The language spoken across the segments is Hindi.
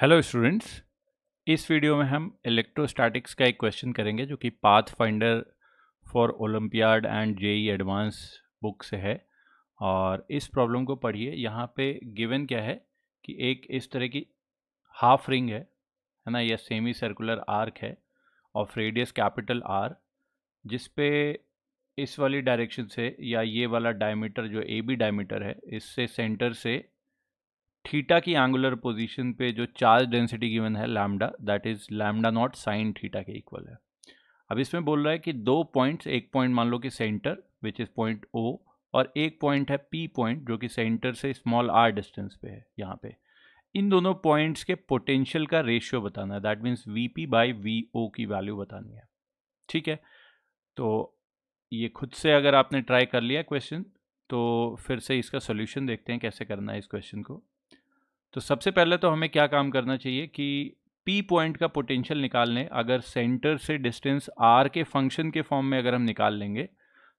हेलो स्टूडेंट्स इस वीडियो में हम इलेक्ट्रोस्टैटिक्स का एक क्वेश्चन करेंगे जो कि pathfinder for olympiad and JEE advance book से है और इस प्रॉब्लम को पढ़िए यहाँ पे गिवन क्या है कि एक इस तरह की हाफ रिंग है है ना यह सेमी सर्कुलर आर्क है ऑफ रेडियस कैपिटल आर जिस पे इस वाली डायरेक्शन से या ये वाला डायमीटर जो ए बी डायमीटर है इससे सेंटर से थीटा की एंगुलर पोजीशन पे जो चार्ज डेंसिटी गिवन है lambda that is lambda naught sine theta के इक्वल है अब इसमें बोल रहा है कि दो पॉइंट्स एक पॉइंट मान लो कि centre which is point O और एक पॉइंट है पी पॉइंट जो कि सेंटर से स्मॉल आर डिस्टेंस पे है यहाँ पे इन दोनों पॉइंट्स के पोटेंशियल का रेशियो बताना है that means V P by V O की वैल्यू बतानी है ठीक है तो ये खुद से अगर आपने ट्राई कर लिया क्वेश्चन तो फिर से इसका सोल्यूशन देखते हैं कैसे करना है इस क्वेश्चन को तो सबसे पहले तो हमें क्या काम करना चाहिए कि पी पॉइंट का पोटेंशियल निकाल लें अगर सेंटर से डिस्टेंस आर के फंक्शन के फॉर्म में अगर हम निकाल लेंगे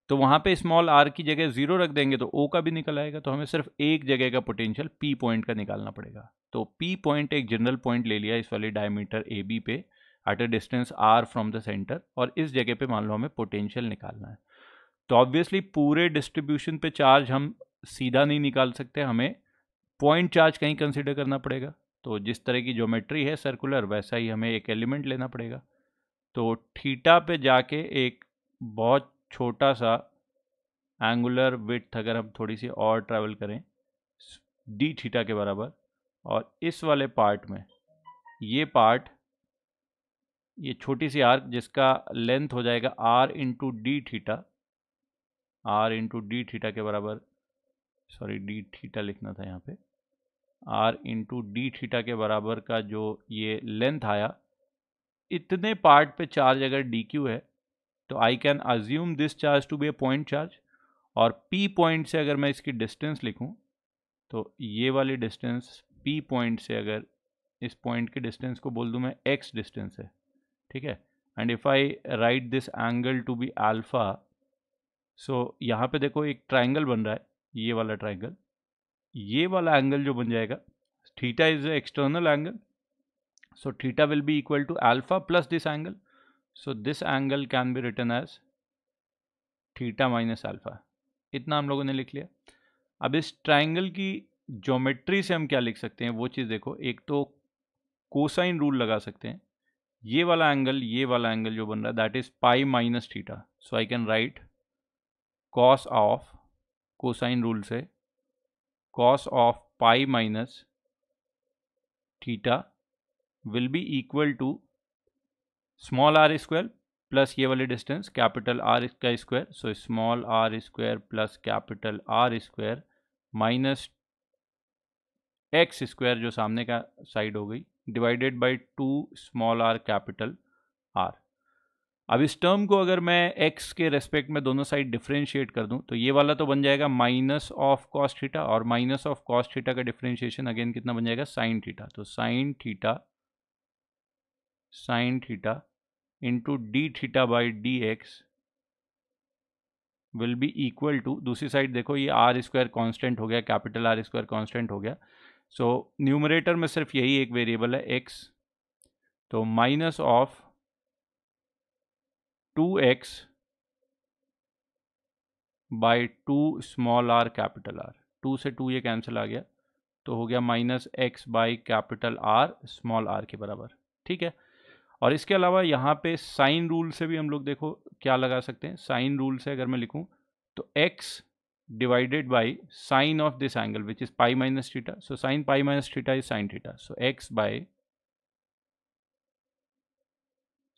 तो वहाँ पे स्मॉल आर की जगह ज़ीरो रख देंगे तो ओ का भी निकल आएगा तो हमें सिर्फ एक जगह का पोटेंशियल पी पॉइंट का निकालना पड़ेगा तो पी पॉइंट एक जनरल पॉइंट ले लिया इस वाले डायमीटर ए बी पे at a distance R from the centre और इस जगह पे मान लो हमें पोटेंशियल निकालना है तो ऑब्वियसली पूरे डिस्ट्रीब्यूशन पे चार्ज हम सीधा नहीं निकाल सकते हमें पॉइंट चार्ज कहीं कंसिडर करना पड़ेगा तो जिस तरह की ज्योमेट्री है सर्कुलर वैसा ही हमें एक एलिमेंट लेना पड़ेगा तो ठीटा पे जाके एक बहुत छोटा सा एंगुलर विथ अगर हम थोड़ी सी और ट्रैवल करें डी ठीटा के बराबर और इस वाले पार्ट में ये पार्ट ये छोटी सी आर्क जिसका लेंथ हो जाएगा R into d theta R into d theta के बराबर सॉरी डी थीटा लिखना था यहाँ पे आर इंटू डी थीटा के बराबर का जो ये लेंथ आया इतने पार्ट पे चार्ज अगर डी क्यू है तो I can assume this charge to be a point charge और पी पॉइंट से अगर मैं इसकी डिस्टेंस लिखूँ तो ये वाली डिस्टेंस पी पॉइंट से अगर इस पॉइंट के डिस्टेंस को बोल दूँ मैं एक्स डिस्टेंस है ठीक है and if I write this angle to be alpha so यहाँ पे देखो एक ट्राइंगल बन रहा है ये वाला ट्राइंगल ये वाला एंगल जो बन जाएगा theta is external angle so theta will be equal to alpha plus this angle so this angle can be written as theta minus alpha इतना हम लोगों ने लिख लिया अब इस ट्राइंगल की ज्योमेट्री से हम क्या लिख सकते हैं वो चीज़ देखो एक तो कोसाइन रूल लगा सकते हैं ये वाला एंगल ये वाला एंगल जो बन रहा है that is pi minus theta so I can write cos of cosine rule से cos of pi minus theta will be equal to small R square plus ये वाली डिस्टेंस कैपिटल आर का square so small R square plus capital R square minus X square जो सामने का साइड हो गई divided by two small R capital R अब इस टर्म को अगर मैं एक्स के रेस्पेक्ट में दोनों साइड डिफ्रेंशिएट कर दूं तो ये वाला तो बन जाएगा माइनस ऑफ कॉस्ट थीटा और माइनस ऑफ कॉस थीटा का डिफ्रेंशिएशन अगेन कितना बन जाएगा साइन थीटा तो sine theta sine theta into d theta by d X will be equal to दूसरी साइड देखो ये आर स्क्वायर कॉन्स्टेंट हो गया कैपिटल आर स्क्वायर कॉन्स्टेंट हो गया सो so, न्यूमरेटर में सिर्फ यही एक वेरिएबल है एक्स तो minus of two X by two small R capital R two से टू ये कैंसिल आ गया तो हो गया minus X by capital R small R के बराबर ठीक है और इसके अलावा यहाँ पे साइन रूल से भी हम लोग देखो क्या लगा सकते हैं साइन रूल से अगर मैं लिखूँ तो X divided by sine of this angle which is pi minus theta so sine pi minus theta is sine theta so X by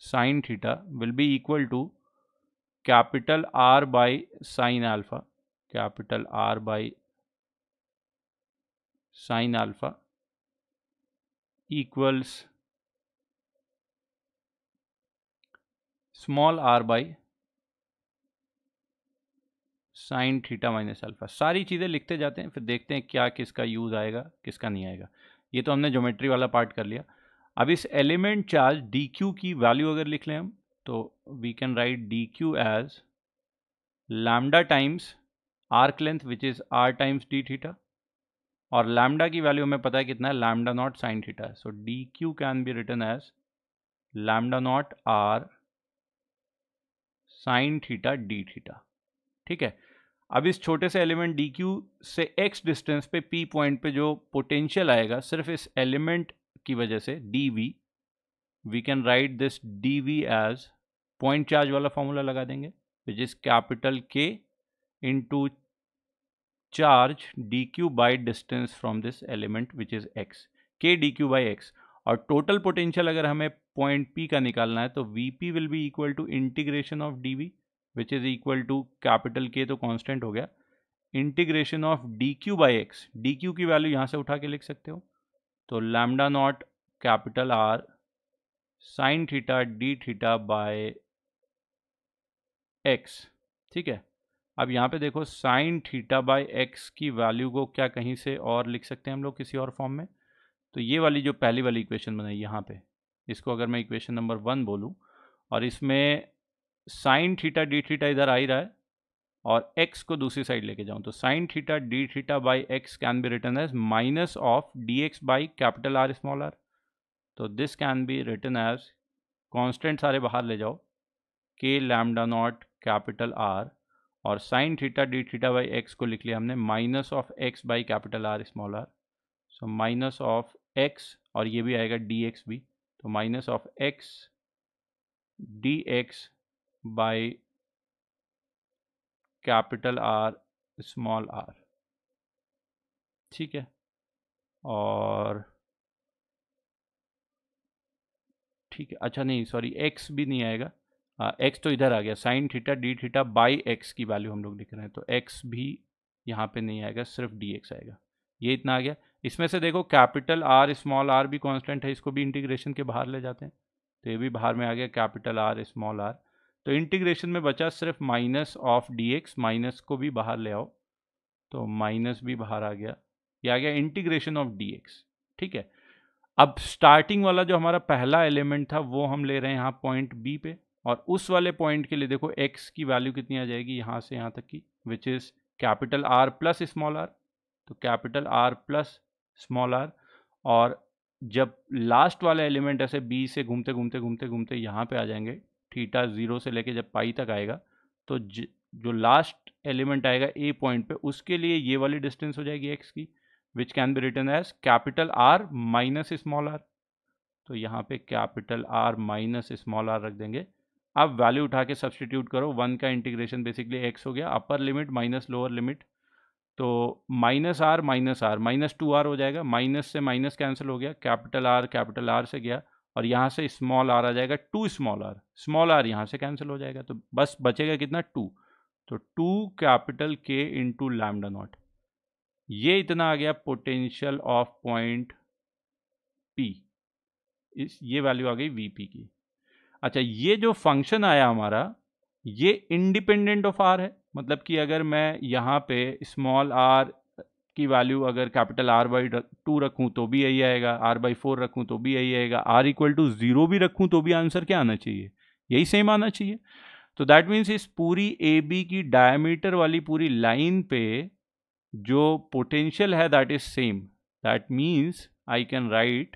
sine theta will be equal to capital R by sine alpha capital R by sine alpha equals small R by sine theta minus alpha सारी चीज़ें लिखते जाते हैं फिर देखते हैं क्या किसका यूज़ आएगा किसका नहीं आएगा ये तो हमने ज्योमेट्री वाला पार्ट कर लिया अब इस एलिमेंट चार्ज डी क्यू की वैल्यू अगर लिख लें हम तो we can write d q as lambda times arc length which is R times d theta और लैमडा की वैल्यू हमें पता है कितना है lambda naught sine theta so d q can be written as lambda naught R sine theta d theta ठीक है अब इस छोटे से एलिमेंट डी क्यू से एक्स डिस्टेंस पे पी पॉइंट पे जो पोटेंशियल आएगा सिर्फ इस एलिमेंट की वजह से d V we can write this d V as point charge वाला फॉर्मूला लगा देंगे which is capital K into charge d q by distance from this element which is X K d q by X और टोटल पोटेंशियल अगर हमें पॉइंट पी का निकालना है तो V P will be equal to integration of d V which is equal to capital K तो कॉन्स्टेंट हो गया integration of d q by X d q की वैल्यू यहाँ से उठा के लिख सकते हो तो lambda naught capital R sine theta d theta by X ठीक है अब यहाँ पे देखो साइन थीटा बाय एक्स की वैल्यू को क्या कहीं से और लिख सकते हैं हम लोग किसी और फॉर्म में तो ये वाली जो पहली वाली इक्वेशन बनाई यहाँ पे इसको अगर मैं इक्वेशन नंबर वन बोलूँ और इसमें साइन थीटा डी थीटा इधर आ ही रहा है और x को दूसरी साइड लेके जाऊं तो sine theta d theta by X can be written as minus of d X by capital R small R तो this can be written as constant सारे बाहर ले जाओ के लैमडा नॉट कैपिटल आर और sine theta d theta by X को लिख लिया हमने minus of X by capital R small R so minus of X और ये भी आएगा डी एक्स भी तो minus of X d X by capital R small R ठीक है और ठीक है अच्छा नहीं सॉरी एक्स भी नहीं आएगा आ, एक्स तो इधर आ गया sine theta d theta by X की वैल्यू हम लोग लिख रहे हैं तो एक्स भी यहाँ पे नहीं आएगा सिर्फ डी एक्स आएगा ये इतना आ गया इसमें से देखो कैपिटल आर स्मॉल आर भी कांस्टेंट है इसको भी इंटीग्रेशन के बाहर ले जाते हैं तो ये भी बाहर में आ गया कैपिटल आर स्मॉल आर तो इंटीग्रेशन में बचा सिर्फ माइनस ऑफ डी माइनस को भी बाहर ले आओ तो माइनस भी बाहर आ गया ये आ गया इंटीग्रेशन ऑफ डी एक्स ठीक है अब स्टार्टिंग वाला जो हमारा पहला एलिमेंट था वो हम ले रहे हैं यहाँ पॉइंट बी पे और उस वाले पॉइंट के लिए देखो एक्स की वैल्यू कितनी आ जाएगी यहाँ से यहाँ तक की which is capital R plus small R तो capital R plus small R और जब लास्ट वाला एलिमेंट ऐसे बी से घूमते घूमते घूमते घूमते यहाँ पे आ जाएंगे थीटा ज़ीरो से लेके जब पाई तक आएगा तो ज, जो लास्ट एलिमेंट आएगा ए पॉइंट पे उसके लिए ये वाली डिस्टेंस हो जाएगी एक्स की which can be written as capital R minus small R तो यहाँ पे capital R minus small R रख देंगे अब वैल्यू उठा के सब्सटीट्यूट करो वन का इंटीग्रेशन बेसिकली एक्स हो गया upper limit minus lower limit तो minus R minus R minus two R हो जाएगा माइनस से माइनस कैंसिल हो गया कैपिटल आर कैपिटल आर से गया और यहाँ से स्मॉल आर आ जाएगा two small R small R यहाँ से कैंसिल हो जाएगा तो बस बचेगा कितना टू तो two capital K into lambda naught ये इतना आ गया पोटेंशियल ऑफ पॉइंट पी इस ये वैल्यू आ गई पी की अच्छा ये जो फंक्शन आया हमारा ये इंडिपेंडेंट ऑफ आर है मतलब कि अगर मैं यहाँ पे स्मॉल आर की वैल्यू अगर कैपिटल आर बाई टू रखूँ तो भी यही आएगा आर बाई फोर रखूँ तो भी यही आएगा आर इक्वल टू ज़ीरो भी रखूँ तो भी आंसर क्या आना चाहिए यही सेम आना चाहिए तो दैट मीन्स इस पूरी ए बी की डायमीटर वाली पूरी लाइन पे जो पोटेंशियल है that is same that means I can write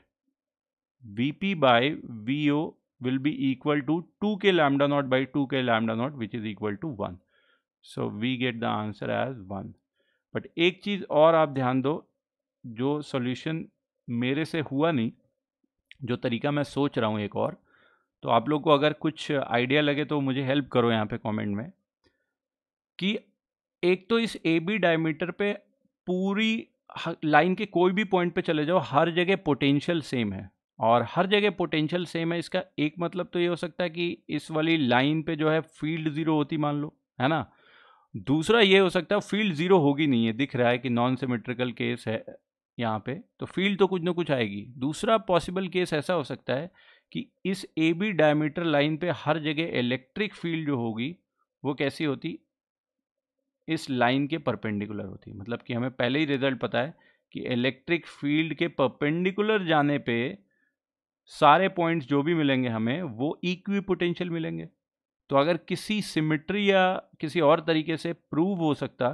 V P by V O will be equal to two K lambda naught by two K lambda naught which is equal to one so we get the answer as one but एक चीज़ और आप ध्यान दो जो सॉल्यूशन मेरे से हुआ नहीं जो तरीका मैं सोच रहा हूँ एक और तो आप लोग को अगर कुछ आइडिया लगे तो मुझे हेल्प करो यहाँ पे कमेंट में कि एक तो इस ए बी डायमीटर पे पूरी लाइन के कोई भी पॉइंट पे चले जाओ हर जगह पोटेंशियल सेम है और हर जगह पोटेंशियल सेम है इसका एक मतलब तो ये हो सकता है कि इस वाली लाइन पे जो है फील्ड ज़ीरो होती मान लो है ना दूसरा ये हो सकता है फील्ड ज़ीरो होगी नहीं है दिख रहा है कि नॉन सिमेट्रिकल केस है यहाँ पे तो फील्ड तो कुछ ना कुछ आएगी दूसरा पॉसिबल केस ऐसा हो सकता है कि इस ए बी डायमीटर लाइन पे हर जगह इलेक्ट्रिक फील्ड जो होगी वो कैसी होती इस लाइन के परपेंडिकुलर होती मतलब कि हमें पहले ही रिजल्ट पता है कि इलेक्ट्रिक फील्ड के परपेंडिकुलर जाने पे सारे पॉइंट्स जो भी मिलेंगे हमें वो इक्वी पोटेंशियल मिलेंगे तो अगर किसी सिमिट्री या किसी और तरीके से प्रूव हो सकता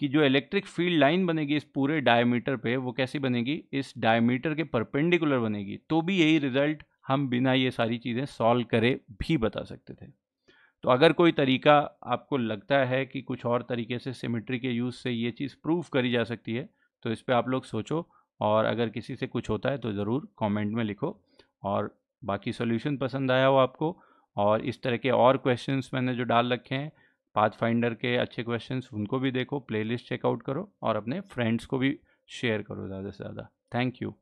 कि जो इलेक्ट्रिक फील्ड लाइन बनेगी इस पूरे डायमीटर पे वो कैसी बनेगी इस डायमीटर के परपेंडिकुलर बनेगी तो भी यही रिजल्ट हम बिना ये सारी चीज़ें सॉल्व करे भी बता सकते थे तो अगर कोई तरीका आपको लगता है कि कुछ और तरीके से सिमेट्री के यूज़ से ये चीज़ प्रूव करी जा सकती है तो इस पर आप लोग सोचो और अगर किसी से कुछ होता है तो ज़रूर कॉमेंट में लिखो और बाकी सोल्यूशन पसंद आया हो आपको और इस तरह के और क्वेश्चंस मैंने जो डाल रखे हैं पाथ फाइंडर के अच्छे क्वेश्चंस उनको भी देखो प्लेलिस्ट चेकआउट करो और अपने फ्रेंड्स को भी शेयर करो ज़्यादा से ज़्यादा थैंक यू